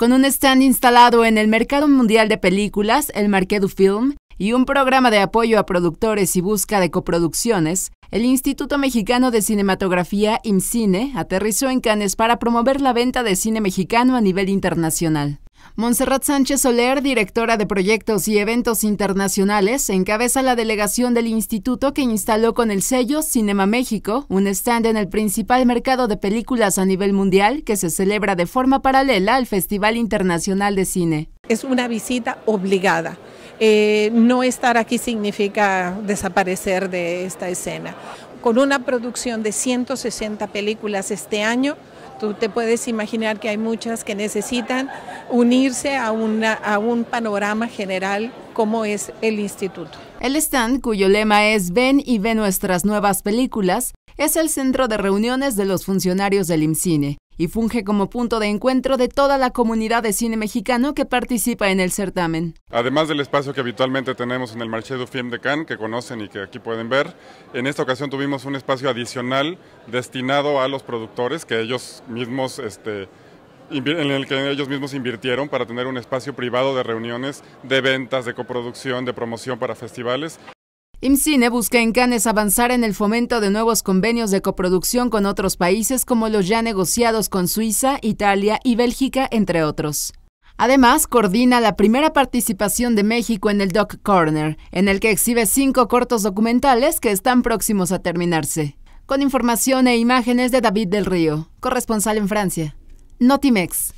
Con un stand instalado en el mercado mundial de películas, el du Film, y un programa de apoyo a productores y busca de coproducciones, el Instituto Mexicano de Cinematografía IMCINE aterrizó en Cannes para promover la venta de cine mexicano a nivel internacional. Montserrat Sánchez Soler, directora de proyectos y eventos internacionales, encabeza la delegación del instituto que instaló con el sello Cinema México un stand en el principal mercado de películas a nivel mundial que se celebra de forma paralela al Festival Internacional de Cine. Es una visita obligada. Eh, no estar aquí significa desaparecer de esta escena con una producción de 160 películas este año. Tú te puedes imaginar que hay muchas que necesitan unirse a, un panorama general como es el instituto. El stand, cuyo lema es Ven y ve nuestras nuevas películas, es el centro de reuniones de los funcionarios del IMCINE, y funge como punto de encuentro de toda la comunidad de cine mexicano que participa en el certamen. Además del espacio que habitualmente tenemos en el Marché du Film de Cannes, que conocen y que aquí pueden ver, en esta ocasión tuvimos un espacio adicional destinado a los productores que ellos mismos... Este, en el que ellos mismos invirtieron para tener un espacio privado de reuniones, de ventas, de coproducción, de promoción para festivales. IMCINE busca en Cannes avanzar en el fomento de nuevos convenios de coproducción con otros países como los ya negociados con Suiza, Italia y Bélgica, entre otros. Además, coordina la primera participación de México en el Doc Corner, en el que exhibe cinco cortos documentales que están próximos a terminarse. Con información e imágenes de David del Río, corresponsal en Francia. Notimex.